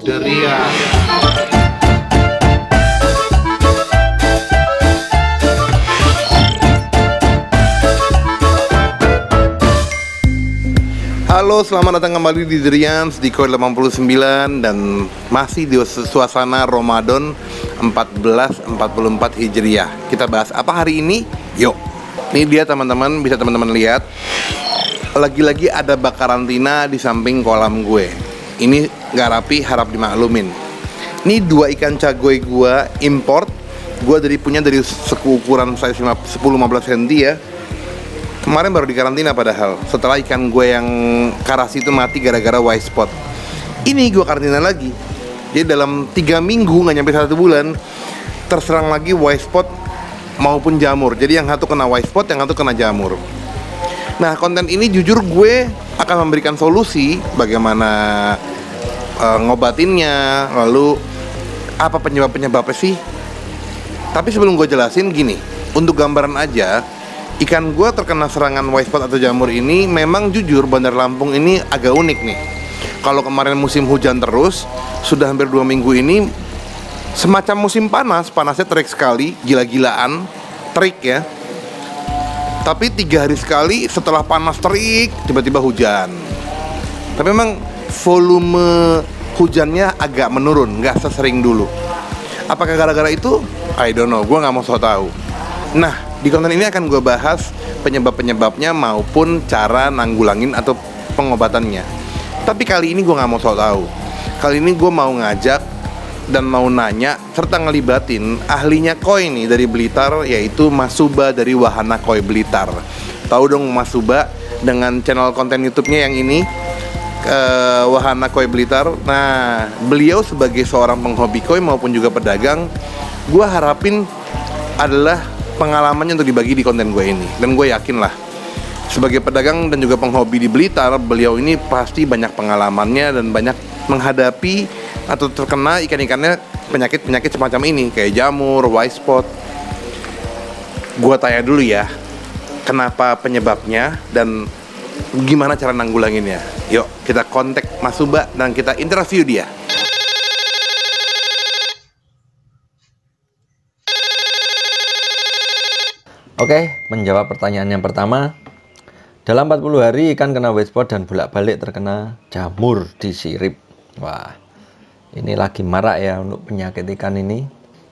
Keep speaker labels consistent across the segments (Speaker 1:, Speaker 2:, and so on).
Speaker 1: Deria. Ya. Halo, selamat datang kembali di Drians di Koi 89 dan masih di suasana Ramadan 1444 Hijriah. Kita bahas apa hari ini? Yuk. Ini dia teman-teman, bisa teman-teman lihat. Lagi-lagi ada bakaran tina di samping kolam gue ini nggak rapi harap dimaklumin ini dua ikan cagoy gua import gua dari punya dari seukuran saya 10-15 cm ya kemarin baru dikarantina padahal setelah ikan gue yang karasi itu mati gara-gara white spot ini gue karantina lagi jadi dalam tiga minggu nggak nyampe satu bulan terserang lagi white spot maupun jamur jadi yang satu kena white spot yang satu kena jamur nah konten ini jujur gue akan memberikan solusi bagaimana uh, ngobatinnya lalu apa penyebab penyebabnya sih tapi sebelum gue jelasin gini untuk gambaran aja ikan gue terkena serangan white spot atau jamur ini memang jujur Bandar Lampung ini agak unik nih kalau kemarin musim hujan terus sudah hampir dua minggu ini semacam musim panas panasnya terik sekali gila-gilaan terik ya tapi tiga hari sekali setelah panas terik tiba-tiba hujan tapi memang volume hujannya agak menurun, nggak sesering dulu. Apakah gara-gara itu? I don't know, gue nggak mau so tau. Nah, di konten ini akan gue bahas penyebab-penyebabnya maupun cara nanggulangin atau pengobatannya. Tapi kali ini gue nggak mau so tau. Kali ini gue mau ngajak dan mau nanya serta ngelibatin ahlinya koi nih dari Blitar yaitu Mas Suba dari Wahana Koi Blitar. Tahu dong Mas Suba dengan channel konten YouTube-nya yang ini uh, wahana koi Blitar. Nah, beliau sebagai seorang penghobi koi maupun juga pedagang, gue harapin adalah pengalamannya untuk dibagi di konten gue ini. Dan gue yakin lah, sebagai pedagang dan juga penghobi di Blitar, beliau ini pasti banyak pengalamannya dan banyak menghadapi atau terkena ikan-ikannya penyakit-penyakit semacam ini kayak jamur, white spot. Gua tanya dulu ya, kenapa penyebabnya dan gimana cara nanggulanginnya. Yuk, kita kontak Mas Suba dan kita interview dia.
Speaker 2: Oke, menjawab pertanyaan yang pertama. Dalam 40 hari ikan kena wasteboard dan bolak-balik terkena jamur di sirip. Wah, ini lagi marak ya untuk penyakit ikan ini.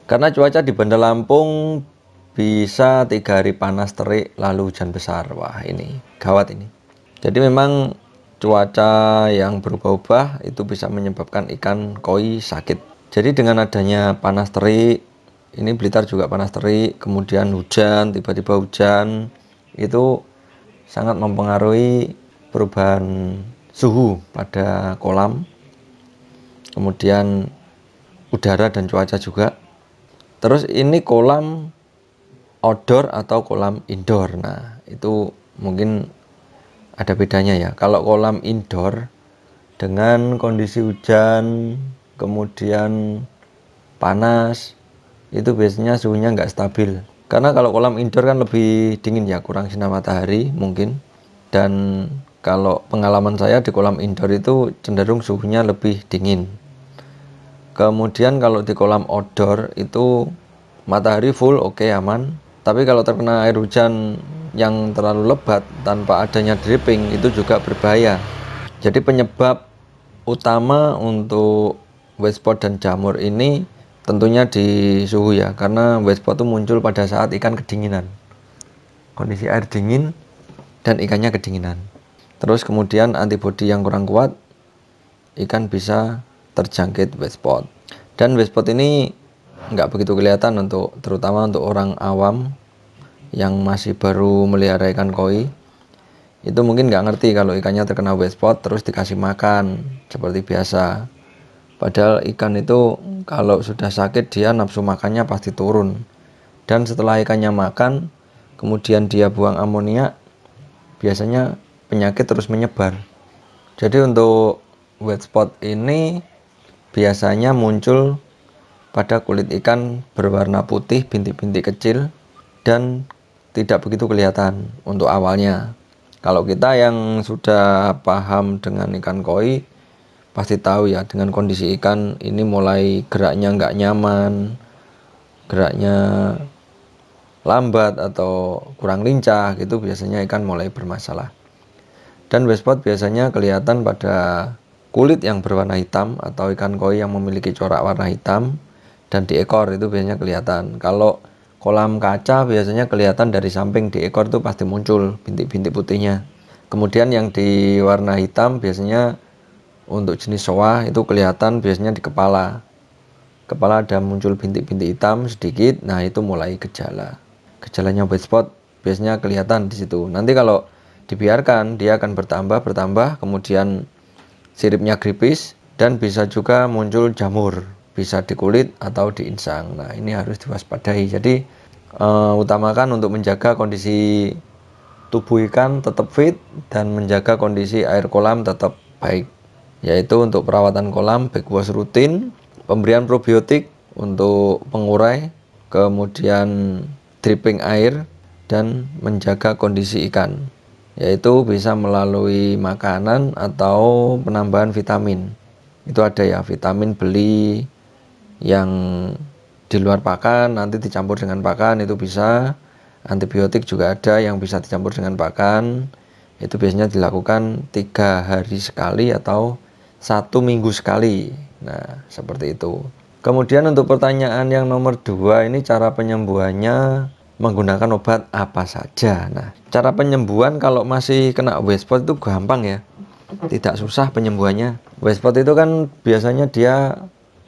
Speaker 2: Karena cuaca di Bandar Lampung bisa tiga hari panas terik lalu hujan besar. Wah, ini gawat ini. Jadi memang cuaca yang berubah-ubah itu bisa menyebabkan ikan koi sakit. Jadi dengan adanya panas terik, ini Blitar juga panas terik, kemudian hujan, tiba-tiba hujan, itu sangat mempengaruhi perubahan suhu pada kolam. Kemudian udara dan cuaca juga. Terus ini kolam outdoor atau kolam indoor. Nah, itu mungkin ada bedanya ya kalau kolam indoor dengan kondisi hujan kemudian panas itu biasanya suhunya nggak stabil karena kalau kolam indoor kan lebih dingin ya kurang sinar matahari mungkin dan kalau pengalaman saya di kolam indoor itu cenderung suhunya lebih dingin kemudian kalau di kolam outdoor itu matahari full oke okay, aman tapi kalau terkena air hujan yang terlalu lebat tanpa adanya dripping itu juga berbahaya. Jadi penyebab utama untuk westpot spot dan jamur ini tentunya di suhu ya karena westpot spot itu muncul pada saat ikan kedinginan. Kondisi air dingin dan ikannya kedinginan. Terus kemudian antibodi yang kurang kuat ikan bisa terjangkit westpot spot. Dan westpot spot ini nggak begitu kelihatan untuk terutama untuk orang awam yang masih baru melihara ikan koi itu mungkin nggak ngerti kalau ikannya terkena wet spot terus dikasih makan seperti biasa padahal ikan itu kalau sudah sakit dia nafsu makannya pasti turun dan setelah ikannya makan kemudian dia buang amonia biasanya penyakit terus menyebar jadi untuk wet spot ini biasanya muncul pada kulit ikan berwarna putih bintik-bintik kecil dan tidak begitu kelihatan untuk awalnya. Kalau kita yang sudah paham dengan ikan koi, pasti tahu ya dengan kondisi ikan ini mulai geraknya nggak nyaman, geraknya lambat atau kurang lincah gitu biasanya ikan mulai bermasalah. Dan westpot biasanya kelihatan pada kulit yang berwarna hitam atau ikan koi yang memiliki corak warna hitam dan di ekor itu biasanya kelihatan. Kalau kolam kaca biasanya kelihatan dari samping di ekor itu pasti muncul bintik-bintik putihnya kemudian yang di warna hitam biasanya untuk jenis soa itu kelihatan biasanya di kepala kepala ada muncul bintik-bintik hitam sedikit nah itu mulai gejala gejalanya white spot biasanya kelihatan di situ nanti kalau dibiarkan dia akan bertambah bertambah kemudian siripnya gripis dan bisa juga muncul jamur bisa di kulit atau di insang. Nah, ini harus diwaspadai. Jadi, uh, utamakan untuk menjaga kondisi tubuh ikan tetap fit dan menjaga kondisi air kolam tetap baik. Yaitu untuk perawatan kolam, backwash rutin, pemberian probiotik untuk pengurai, kemudian dripping air dan menjaga kondisi ikan. Yaitu bisa melalui makanan atau penambahan vitamin. Itu ada ya, vitamin beli yang di luar pakan nanti dicampur dengan pakan itu bisa antibiotik juga ada yang bisa dicampur dengan pakan itu biasanya dilakukan tiga hari sekali atau satu minggu sekali nah seperti itu kemudian untuk pertanyaan yang nomor dua ini cara penyembuhannya menggunakan obat apa saja nah cara penyembuhan kalau masih kena westport itu gampang ya tidak susah penyembuhannya westport itu kan biasanya dia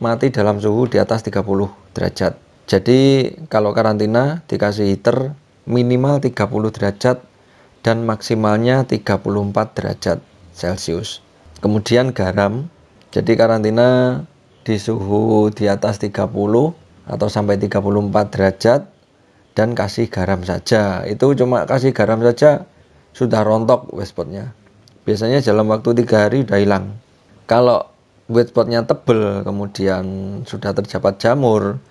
Speaker 2: mati dalam suhu di atas 30 derajat. Jadi kalau karantina dikasih heater minimal 30 derajat dan maksimalnya 34 derajat Celcius. Kemudian garam. Jadi karantina di suhu di atas 30 atau sampai 34 derajat dan kasih garam saja. Itu cuma kasih garam saja sudah rontok westpotnya. Biasanya dalam waktu tiga hari udah hilang. Kalau wet spotnya tebel kemudian sudah terdapat jamur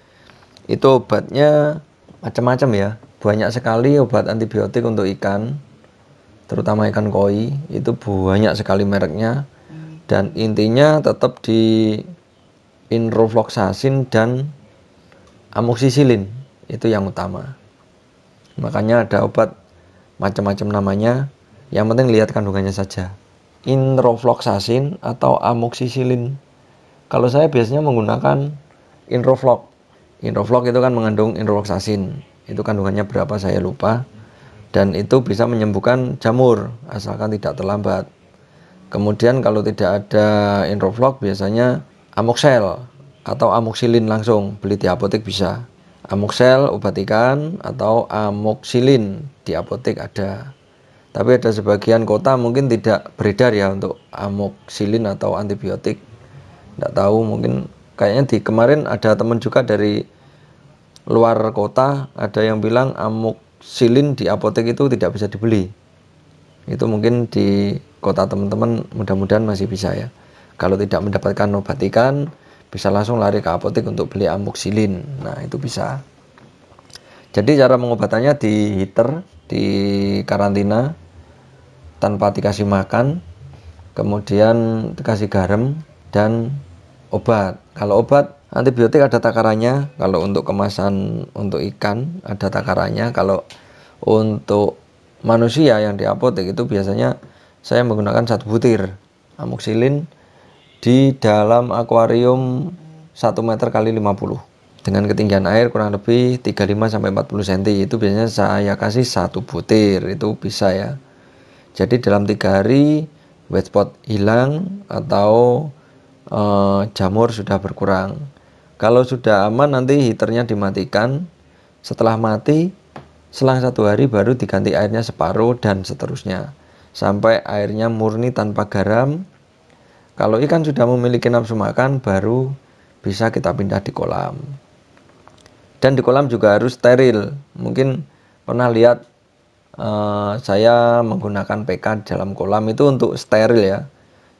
Speaker 2: itu obatnya macam-macam ya banyak sekali obat antibiotik untuk ikan terutama ikan koi itu banyak sekali mereknya dan intinya tetap di inrofloxacin dan amoxicillin itu yang utama makanya ada obat macam-macam namanya yang penting lihat kandungannya saja introfloxacin atau amoxicillin. Kalau saya biasanya menggunakan introflox. Introflox itu kan mengandung introfloxacin. Itu kandungannya berapa saya lupa. Dan itu bisa menyembuhkan jamur asalkan tidak terlambat. Kemudian kalau tidak ada introflox biasanya amoxel atau amoxilin langsung beli di apotek bisa. Amoxel obat ikan atau amoxilin di apotek ada tapi ada sebagian kota mungkin tidak beredar ya untuk amoksilin atau antibiotik tidak tahu mungkin kayaknya di kemarin ada teman juga dari luar kota ada yang bilang amoksilin di apotek itu tidak bisa dibeli itu mungkin di kota teman-teman mudah-mudahan masih bisa ya kalau tidak mendapatkan obat ikan bisa langsung lari ke apotek untuk beli amoksilin nah itu bisa jadi cara mengobatannya di heater di karantina tanpa dikasih makan, kemudian dikasih garam dan obat. Kalau obat antibiotik ada takarannya, kalau untuk kemasan untuk ikan ada takarannya, kalau untuk manusia yang di apotek itu biasanya saya menggunakan satu butir amoksilin di dalam akuarium 1 meter kali 50 dengan ketinggian air kurang lebih 35 sampai 40 cm itu biasanya saya kasih satu butir itu bisa ya jadi dalam tiga hari wet spot hilang atau e, jamur sudah berkurang kalau sudah aman nanti heaternya dimatikan setelah mati selang satu hari baru diganti airnya separuh dan seterusnya sampai airnya murni tanpa garam kalau ikan sudah memiliki nafsu makan baru bisa kita pindah di kolam dan di kolam juga harus steril mungkin pernah lihat uh, saya menggunakan PK dalam kolam itu untuk steril ya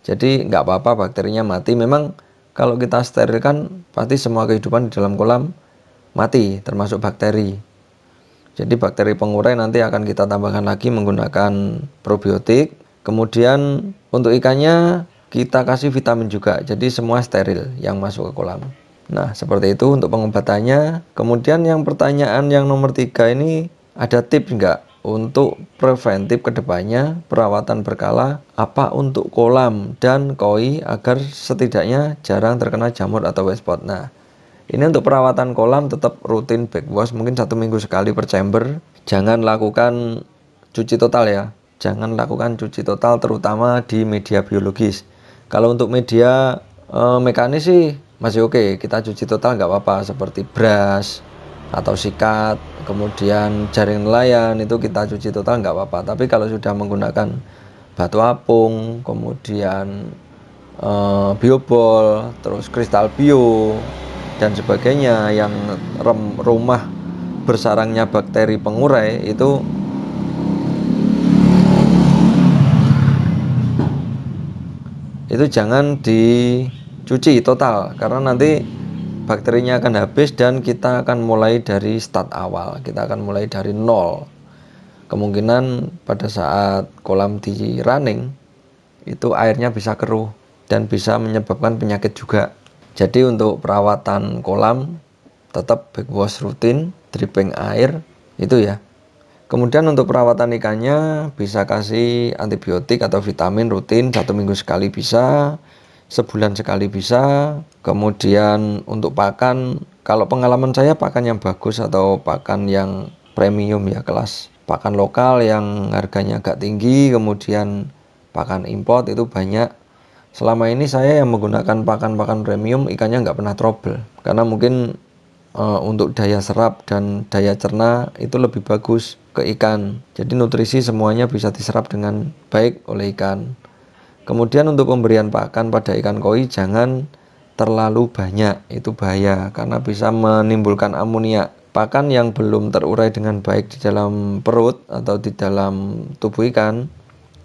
Speaker 2: jadi nggak apa-apa bakterinya mati memang kalau kita sterilkan pasti semua kehidupan di dalam kolam mati termasuk bakteri jadi bakteri pengurai nanti akan kita tambahkan lagi menggunakan probiotik kemudian untuk ikannya kita kasih vitamin juga jadi semua steril yang masuk ke kolam Nah, seperti itu untuk pengobatannya. Kemudian yang pertanyaan yang nomor tiga ini ada tips nggak untuk preventif kedepannya perawatan berkala apa untuk kolam dan koi agar setidaknya jarang terkena jamur atau westpot. Nah, ini untuk perawatan kolam tetap rutin backwash mungkin satu minggu sekali per chamber. Jangan lakukan cuci total ya. Jangan lakukan cuci total terutama di media biologis. Kalau untuk media e, mekanis sih masih oke okay, kita cuci total nggak apa-apa seperti beras atau sikat kemudian jaring nelayan itu kita cuci total nggak apa-apa tapi kalau sudah menggunakan batu apung kemudian e, biobol terus kristal bio dan sebagainya yang rem, rumah bersarangnya bakteri pengurai itu itu jangan di cuci total karena nanti bakterinya akan habis dan kita akan mulai dari start awal kita akan mulai dari nol kemungkinan pada saat kolam di running itu airnya bisa keruh dan bisa menyebabkan penyakit juga jadi untuk perawatan kolam tetap backwash rutin dripping air itu ya Kemudian untuk perawatan ikannya bisa kasih antibiotik atau vitamin rutin satu minggu sekali bisa sebulan sekali bisa kemudian untuk pakan kalau pengalaman saya pakan yang bagus atau pakan yang premium ya kelas pakan lokal yang harganya agak tinggi kemudian pakan import itu banyak selama ini saya yang menggunakan pakan-pakan premium ikannya nggak pernah trouble karena mungkin e, untuk daya serap dan daya cerna itu lebih bagus ke ikan jadi nutrisi semuanya bisa diserap dengan baik oleh ikan Kemudian untuk pemberian pakan pada ikan koi jangan terlalu banyak, itu bahaya karena bisa menimbulkan amonia. Pakan yang belum terurai dengan baik di dalam perut atau di dalam tubuh ikan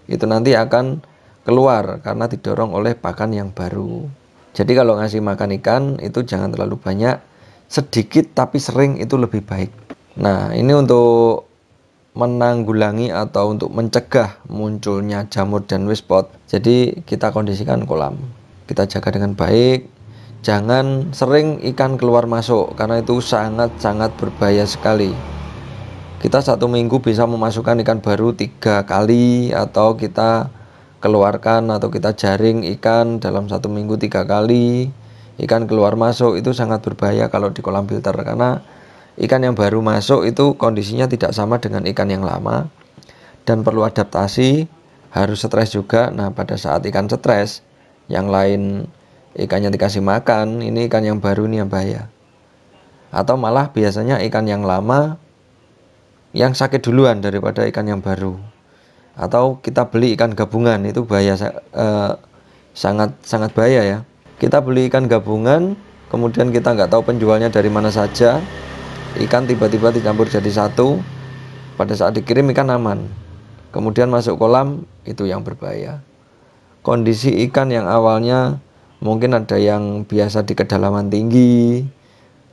Speaker 2: itu nanti akan keluar karena didorong oleh pakan yang baru. Jadi kalau ngasih makan ikan itu jangan terlalu banyak, sedikit tapi sering itu lebih baik. Nah, ini untuk menanggulangi atau untuk mencegah munculnya jamur dan wispot. Jadi kita kondisikan kolam, kita jaga dengan baik. Jangan sering ikan keluar masuk karena itu sangat-sangat berbahaya sekali. Kita satu minggu bisa memasukkan ikan baru tiga kali atau kita keluarkan atau kita jaring ikan dalam satu minggu tiga kali. Ikan keluar masuk itu sangat berbahaya kalau di kolam filter karena Ikan yang baru masuk itu kondisinya tidak sama dengan ikan yang lama dan perlu adaptasi, harus stres juga. Nah, pada saat ikan stres, yang lain ikannya dikasih makan, ini ikan yang baru ini yang bahaya. Atau malah biasanya ikan yang lama yang sakit duluan daripada ikan yang baru. Atau kita beli ikan gabungan itu bahaya eh, sangat sangat bahaya ya. Kita beli ikan gabungan, kemudian kita nggak tahu penjualnya dari mana saja, ikan tiba-tiba dicampur jadi satu pada saat dikirim ikan aman kemudian masuk kolam itu yang berbahaya kondisi ikan yang awalnya mungkin ada yang biasa di kedalaman tinggi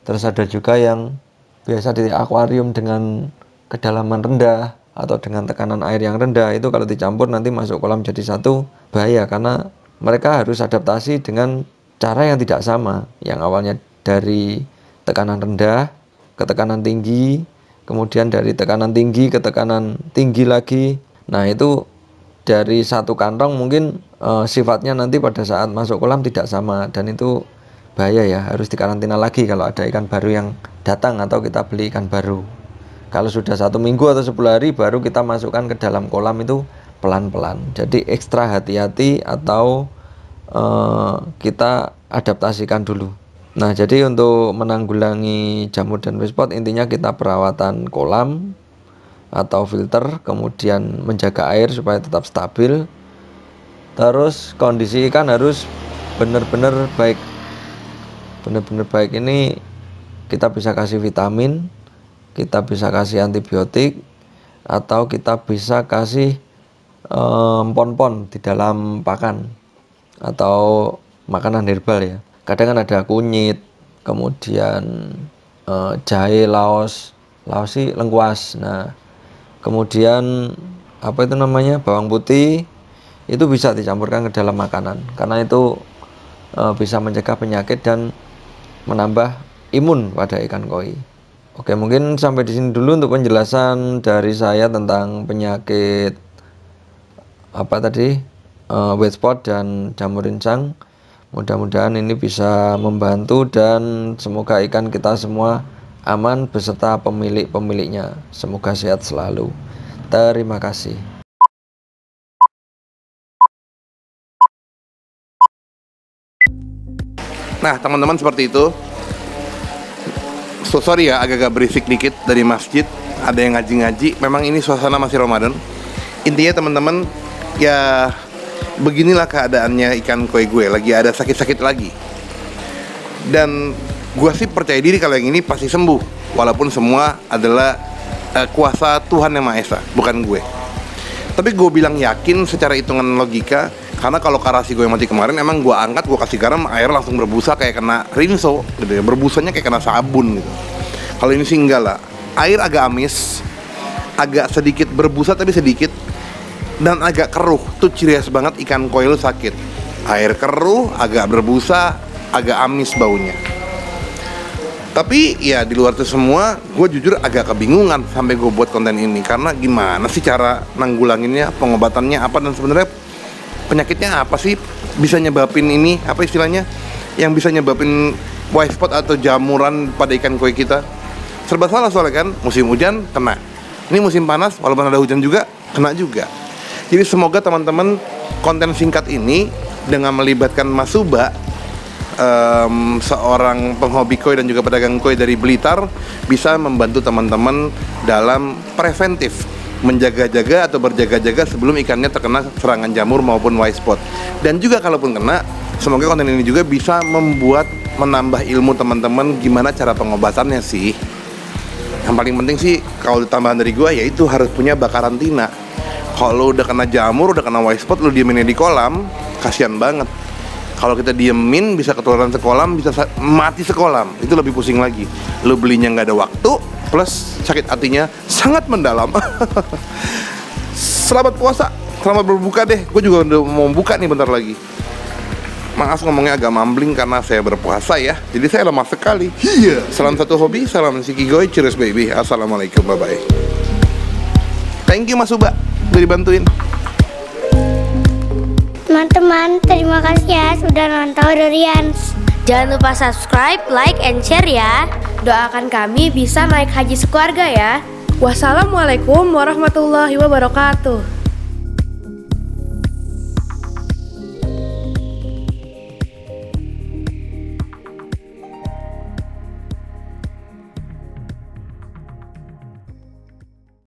Speaker 2: terus ada juga yang biasa di akuarium dengan kedalaman rendah atau dengan tekanan air yang rendah itu kalau dicampur nanti masuk kolam jadi satu bahaya karena mereka harus adaptasi dengan cara yang tidak sama yang awalnya dari tekanan rendah ke tekanan tinggi, kemudian dari tekanan tinggi ke tekanan tinggi lagi. Nah, itu dari satu kantong mungkin e, sifatnya nanti pada saat masuk kolam tidak sama dan itu bahaya ya, harus dikarantina lagi kalau ada ikan baru yang datang atau kita beli ikan baru. Kalau sudah satu minggu atau sepuluh hari baru kita masukkan ke dalam kolam itu pelan-pelan. Jadi ekstra hati-hati atau e, kita adaptasikan dulu. Nah, jadi untuk menanggulangi jamur dan wispot intinya kita perawatan kolam atau filter, kemudian menjaga air supaya tetap stabil. Terus kondisi ikan harus benar-benar baik. Benar-benar baik ini kita bisa kasih vitamin, kita bisa kasih antibiotik atau kita bisa kasih eh, pon-pon um, di dalam pakan atau makanan herbal ya kadang kan ada kunyit kemudian eh, jahe laos laos sih lengkuas nah kemudian apa itu namanya bawang putih itu bisa dicampurkan ke dalam makanan karena itu e, bisa mencegah penyakit dan menambah imun pada ikan koi. Oke, mungkin sampai di sini dulu untuk penjelasan dari saya tentang penyakit apa tadi e, wet spot dan jamur rincang. Mudah-mudahan ini bisa membantu dan semoga ikan kita semua aman beserta pemilik-pemiliknya. Semoga sehat selalu. Terima kasih. Nah, teman-teman seperti itu.
Speaker 1: So sorry ya agak-agak berisik dikit dari masjid, ada yang ngaji-ngaji. Memang ini suasana masih Ramadan. Intinya teman-teman ya beginilah keadaannya ikan koi gue lagi ada sakit-sakit lagi dan gue sih percaya diri kalau yang ini pasti sembuh walaupun semua adalah uh, kuasa Tuhan yang Maha Esa bukan gue tapi gue bilang yakin secara hitungan logika karena kalau karasi gue yang mati kemarin emang gue angkat gue kasih garam air langsung berbusa kayak kena rinso gitu ya berbusanya kayak kena sabun gitu kalau ini sih enggak lah air agak amis agak sedikit berbusa tapi sedikit dan agak keruh. Tuh ciri khas banget ikan koi lu sakit. Air keruh, agak berbusa, agak amis baunya. Tapi ya di luar itu semua, gue jujur agak kebingungan sampai gue buat konten ini karena gimana sih cara nanggulanginnya, pengobatannya apa dan sebenarnya penyakitnya apa sih bisa nyebabin ini apa istilahnya yang bisa nyebabin white spot atau jamuran pada ikan koi kita serba salah soalnya kan musim hujan kena ini musim panas walaupun ada hujan juga kena juga jadi semoga teman-teman konten singkat ini dengan melibatkan Mas Suba um, seorang penghobi koi dan juga pedagang koi dari Blitar bisa membantu teman-teman dalam preventif menjaga-jaga atau berjaga-jaga sebelum ikannya terkena serangan jamur maupun white spot. Dan juga kalaupun kena, semoga konten ini juga bisa membuat menambah ilmu teman-teman gimana cara pengobatannya sih. Yang paling penting sih kalau tambahan dari gua yaitu harus punya bakaran tina kalau udah kena jamur udah kena white spot lu diemin di kolam kasihan banget kalau kita diemin bisa ketularan sekolam bisa mati sekolam itu lebih pusing lagi lu belinya nggak ada waktu plus sakit hatinya sangat mendalam selamat puasa selamat berbuka deh gue juga udah mau buka nih bentar lagi Maaf ngomongnya agak mambling karena saya berpuasa ya Jadi saya lemah sekali Iya Salam satu hobi, salam Siki Goy, cheers baby Assalamualaikum, bye-bye Thank you Mas Uba udah dibantuin teman-teman terima kasih ya sudah nonton Dorian jangan lupa subscribe like and share ya doakan kami bisa naik haji sekeluarga ya wassalamualaikum warahmatullahi
Speaker 2: wabarakatuh